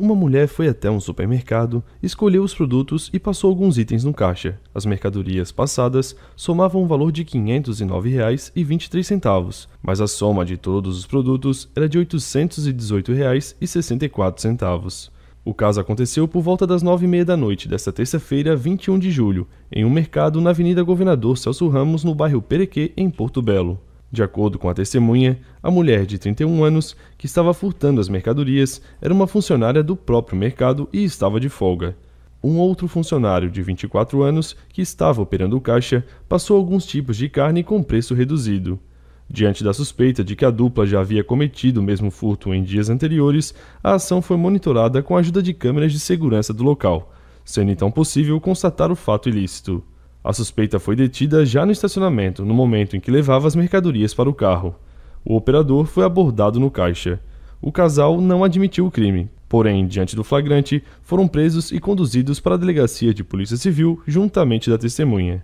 Uma mulher foi até um supermercado, escolheu os produtos e passou alguns itens no caixa. As mercadorias passadas somavam um valor de R$ 509,23, mas a soma de todos os produtos era de R$ 818,64. O caso aconteceu por volta das nove e meia da noite desta terça-feira, 21 de julho, em um mercado na Avenida Governador Celso Ramos, no bairro Perequê, em Porto Belo. De acordo com a testemunha, a mulher de 31 anos, que estava furtando as mercadorias, era uma funcionária do próprio mercado e estava de folga. Um outro funcionário de 24 anos, que estava operando o caixa, passou alguns tipos de carne com preço reduzido. Diante da suspeita de que a dupla já havia cometido o mesmo furto em dias anteriores, a ação foi monitorada com a ajuda de câmeras de segurança do local, sendo então possível constatar o fato ilícito. A suspeita foi detida já no estacionamento, no momento em que levava as mercadorias para o carro. O operador foi abordado no caixa. O casal não admitiu o crime, porém, diante do flagrante, foram presos e conduzidos para a delegacia de polícia civil juntamente da testemunha.